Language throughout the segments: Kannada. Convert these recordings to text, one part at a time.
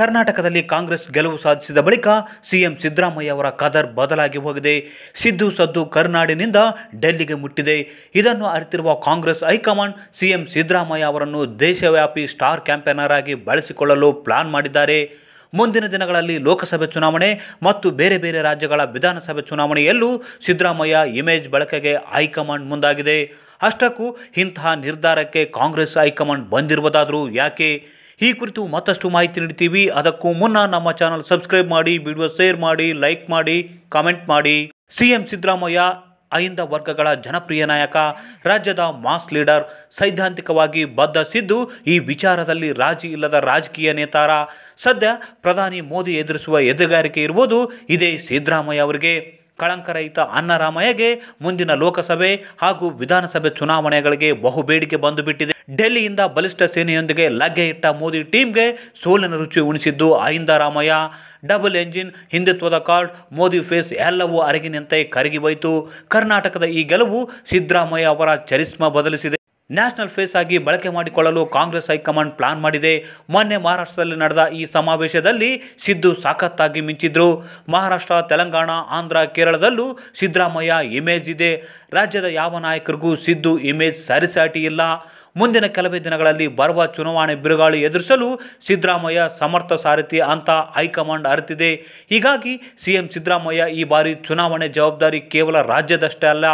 ಕರ್ನಾಟಕದಲ್ಲಿ ಕಾಂಗ್ರೆಸ್ ಗೆಲುವು ಸಾಧಿಸಿದ ಬಳಿಕ ಸಿಎಂ ಸಿದ್ದರಾಮಯ್ಯ ಅವರ ಕದರ್ ಬದಲಾಗಿ ಹೋಗಿದೆ ಸಿದ್ದು ಸದ್ದು ಕರ್ನಾಡಿನಿಂದ ಡೆಲ್ಲಿಗೆ ಮುಟ್ಟಿದೆ ಇದನ್ನು ಅರಿತಿರುವ ಕಾಂಗ್ರೆಸ್ ಹೈಕಮಾಂಡ್ ಸಿಎಂ ಸಿದ್ದರಾಮಯ್ಯ ಅವರನ್ನು ದೇಶವ್ಯಾಪಿ ಸ್ಟಾರ್ ಕ್ಯಾಂಪೇನರ್ ಆಗಿ ಬಳಸಿಕೊಳ್ಳಲು ಪ್ಲಾನ್ ಮಾಡಿದ್ದಾರೆ ಮುಂದಿನ ದಿನಗಳಲ್ಲಿ ಲೋಕಸಭೆ ಚುನಾವಣೆ ಮತ್ತು ಬೇರೆ ಬೇರೆ ರಾಜ್ಯಗಳ ವಿಧಾನಸಭೆ ಚುನಾವಣೆಯಲ್ಲೂ ಸಿದ್ದರಾಮಯ್ಯ ಇಮೇಜ್ ಬಳಕೆಗೆ ಹೈಕಮಾಂಡ್ ಮುಂದಾಗಿದೆ ಅಷ್ಟಕ್ಕೂ ಇಂತಹ ನಿರ್ಧಾರಕ್ಕೆ ಕಾಂಗ್ರೆಸ್ ಹೈಕಮಾಂಡ್ ಬಂದಿರುವುದಾದರೂ ಯಾಕೆ ಈ ಕುರಿತು ಮತ್ತಷ್ಟು ಮಾಹಿತಿ ನೀಡ್ತೀವಿ ಅದಕ್ಕೂ ಮುನ್ನ ನಮ್ಮ ಚಾನಲ್ ಸಬ್ಸ್ಕ್ರೈಬ್ ಮಾಡಿ ವಿಡಿಯೋ ಶೇರ್ ಮಾಡಿ ಲೈಕ್ ಮಾಡಿ ಕಾಮೆಂಟ್ ಮಾಡಿ ಸಿಎಂ ಸಿದ್ದರಾಮಯ್ಯ ಅಹಿಂದ ವರ್ಗಗಳ ಜನಪ್ರಿಯ ನಾಯಕ ರಾಜ್ಯದ ಮಾಸ್ ಲೀಡರ್ ಸೈದ್ಧಾಂತಿಕವಾಗಿ ಬದ್ಧ ಸಿದ್ದು ಈ ವಿಚಾರದಲ್ಲಿ ರಾಜಿ ಇಲ್ಲದ ರಾಜಕೀಯ ನೇತಾರ ಸದ್ಯ ಪ್ರಧಾನಿ ಮೋದಿ ಎದುರಿಸುವ ಎದುಗಾರಿಕೆ ಇರುವುದು ಇದೇ ಸಿದ್ದರಾಮಯ್ಯ ಅವರಿಗೆ ಕಳಂಕರಹಿತ ಅನ್ನರಾಮಯ್ಯಗೆ ಮುಂದಿನ ಲೋಕಸಭೆ ಹಾಗೂ ವಿಧಾನಸಭೆ ಚುನಾವಣೆಗಳಿಗೆ ಬಹುಬೇಡಿಕೆ ಬಂದುಬಿಟ್ಟಿದೆ ಡೆಲ್ಲಿಯಿಂದ ಬಲಿಷ್ಠ ಸೇನೆಯೊಂದಿಗೆ ಲಗ್ಗೆ ಇಟ್ಟ ಮೋದಿ ಟೀಮ್ಗೆ ಸೋಲಿನ ರುಚಿ ಉಣಿಸಿದ್ದು ಅಹಿಂದ ರಾಮಯ್ಯ ಡಬಲ್ ಎಂಜಿನ್ ಹಿಂದುತ್ವದ ಕಾರ್ಡ್ ಮೋದಿ ಫೇಸ್ ಎಲ್ಲವೂ ಅರಗಿನಂತೆ ಕರಗಿ ಹೋಯಿತು ಕರ್ನಾಟಕದ ಈ ಗೆಲುವು ಸಿದ್ದರಾಮಯ್ಯ ಅವರ ಚರಿಸ್ಮ ಬದಲಿಸಿದೆ ನ್ಯಾಷನಲ್ ಫೇಸ್ ಆಗಿ ಬಳಕೆ ಮಾಡಿಕೊಳ್ಳಲು ಕಾಂಗ್ರೆಸ್ ಹೈಕಮಾಂಡ್ ಪ್ಲಾನ್ ಮಾಡಿದೆ ಮೊನ್ನೆ ಮಹಾರಾಷ್ಟ್ರದಲ್ಲಿ ನಡೆದ ಈ ಸಮಾವೇಶದಲ್ಲಿ ಸಿದ್ದು ಸಾಕತ್ತಾಗಿ ಮಿಂಚಿದ್ರು ಮಹಾರಾಷ್ಟ್ರ ತೆಲಂಗಾಣ ಆಂಧ್ರ ಕೇರಳದಲ್ಲೂ ಸಿದ್ದರಾಮಯ್ಯ ಇಮೇಜ್ ಇದೆ ರಾಜ್ಯದ ಯಾವ ನಾಯಕರಿಗೂ ಸಿದ್ದು ಇಮೇಜ್ ಸರಿಸಾಟಿ ಇಲ್ಲ ಮುಂದಿನ ಕೆಲವೇ ದಿನಗಳಲ್ಲಿ ಬರುವ ಚುನಾವಣೆ ಬಿರುಗಾಳಿ ಎದುರಿಸಲು ಸಿದ್ದರಾಮಯ್ಯ ಸಮರ್ಥ ಸಾರಥಿ ಅಂತ ಹೈಕಮಾಂಡ್ ಅರಿತಿದೆ ಹೀಗಾಗಿ ಸಿಎಂ ಸಿದ್ದರಾಮಯ್ಯ ಈ ಬಾರಿ ಚುನಾವಣೆ ಜವಾಬ್ದಾರಿ ಕೇವಲ ರಾಜ್ಯದಷ್ಟೇ ಅಲ್ಲ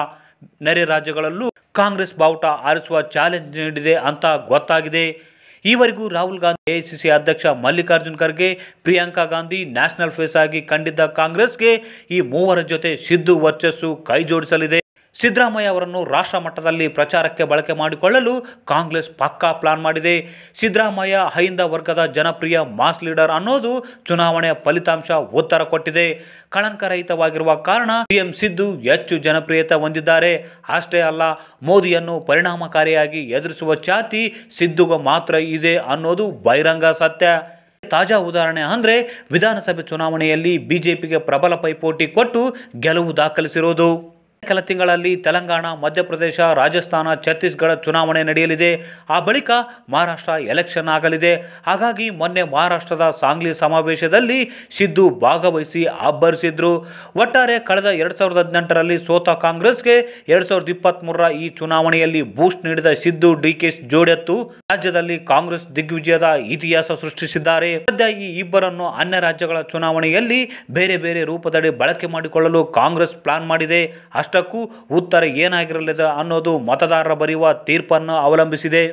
ನೆರೆ ರಾಜ್ಯಗಳಲ್ಲೂ ಕಾಂಗ್ರೆಸ್ ಬಾವುಟ ಆರಿಸುವ ಚಾಲೆಂಜ್ ನೀಡಿದೆ ಅಂತ ಗೊತ್ತಾಗಿದೆ ಈವರೆಗೂ ರಾಹುಲ್ ಗಾಂಧಿ ಎಐಸಿಸಿ ಅಧ್ಯಕ್ಷ ಮಲ್ಲಿಕಾರ್ಜುನ್ ಖರ್ಗೆ ಪ್ರಿಯಾಂಕಾ ಗಾಂಧಿ ನ್ಯಾಷನಲ್ ಫೇಸ್ ಆಗಿ ಕಂಡಿದ್ದ ಕಾಂಗ್ರೆಸ್ಗೆ ಈ ಮೂವರ ಜೊತೆ ಸಿದ್ದು ವರ್ಚಸ್ಸು ಕೈ ಸಿದ್ದರಾಮಯ್ಯ ಅವರನ್ನು ರಾಷ್ಟ್ರ ಮಟ್ಟದಲ್ಲಿ ಪ್ರಚಾರಕ್ಕೆ ಬಳಕೆ ಮಾಡಿಕೊಳ್ಳಲು ಕಾಂಗ್ರೆಸ್ ಪಕ್ಕಾ ಪ್ಲಾನ್ ಮಾಡಿದೆ ಸಿದ್ದರಾಮಯ್ಯ ಅಹಿಂದ ವರ್ಗದ ಜನಪ್ರಿಯ ಮಾಸ್ ಲೀಡರ್ ಅನ್ನೋದು ಚುನಾವಣೆಯ ಫಲಿತಾಂಶ ಉತ್ತರ ಕೊಟ್ಟಿದೆ ಕಳಂಕರಹಿತವಾಗಿರುವ ಕಾರಣ ಸಿಎಂ ಸಿದ್ದು ಹೆಚ್ಚು ಜನಪ್ರಿಯತೆ ಹೊಂದಿದ್ದಾರೆ ಅಷ್ಟೇ ಅಲ್ಲ ಮೋದಿಯನ್ನು ಪರಿಣಾಮಕಾರಿಯಾಗಿ ಎದುರಿಸುವ ಛ್ಯಾತಿ ಸಿದ್ದುಗ ಮಾತ್ರ ಇದೆ ಅನ್ನೋದು ಬಹಿರಂಗ ಸತ್ಯ ತಾಜಾ ಉದಾಹರಣೆ ಅಂದರೆ ವಿಧಾನಸಭೆ ಚುನಾವಣೆಯಲ್ಲಿ ಬಿಜೆಪಿಗೆ ಪ್ರಬಲ ಪೈಪೋಟಿ ಕೊಟ್ಟು ಗೆಲುವು ದಾಖಲಿಸಿರುವುದು ಕೆಲ ತಿಂಗಳಲ್ಲಿ ತೆಲಂಗಾಣ ಮಧ್ಯಪ್ರದೇಶ ರಾಜಸ್ಥಾನ ಛತ್ತೀಸ್ಗಢ ಚುನಾವಣೆ ನಡೆಯಲಿದೆ ಆ ಬಳಿಕ ಮಹಾರಾಷ್ಟ್ರ ಎಲೆಕ್ಷನ್ ಆಗಲಿದೆ ಹಾಗಾಗಿ ಮೊನ್ನೆ ಮಹಾರಾಷ್ಟ್ರದ ಸಾಂಗ್ಲಿ ಸಮಾವೇಶದಲ್ಲಿ ಸಿದ್ದು ಭಾಗವಹಿಸಿ ಅಬ್ಬರಿಸಿದ್ರು ಒಟ್ಟಾರೆ ಕಳೆದ ಎರಡ್ ಸಾವಿರದ ಹದಿನೆಂಟರಲ್ಲಿ ಸೋತ ಕಾಂಗ್ರೆಸ್ಗೆ ಎರಡ್ ಸಾವಿರದ ಇಪ್ಪತ್ತ್ಮೂರರ ಈ ಚುನಾವಣೆಯಲ್ಲಿ ಬೂಸ್ಟ್ ನೀಡಿದ ಸಿದ್ದು ಡಿ ಕೆ ಜೋಡೆತ್ತು ರಾಜ್ಯದಲ್ಲಿ ಕಾಂಗ್ರೆಸ್ ದಿಗ್ವಿಜಯದ ಇತಿಹಾಸ ಸೃಷ್ಟಿಸಿದ್ದಾರೆ ಸದ್ಯ ಈ ಇಬ್ಬರನ್ನು ಅನ್ಯ ರಾಜ್ಯಗಳ ಚುನಾವಣೆಯಲ್ಲಿ ಬೇರೆ ಬೇರೆ ರೂಪದಡಿ ಬಳಕೆ ಮಾಡಿಕೊಳ್ಳಲು ಕಾಂಗ್ರೆಸ್ ಪ್ಲಾನ್ ಮಾಡಿದೆ ಅಷ್ಟ ಅಷ್ಟಕ್ಕೂ ಉತ್ತರ ಏನಾಗಿರಲಿದೆ ಅನ್ನೋದು ಮತದಾರರ ಬರೆಯುವ ತೀರ್ಪನ್ನು ಅವಲಂಬಿಸಿದೆ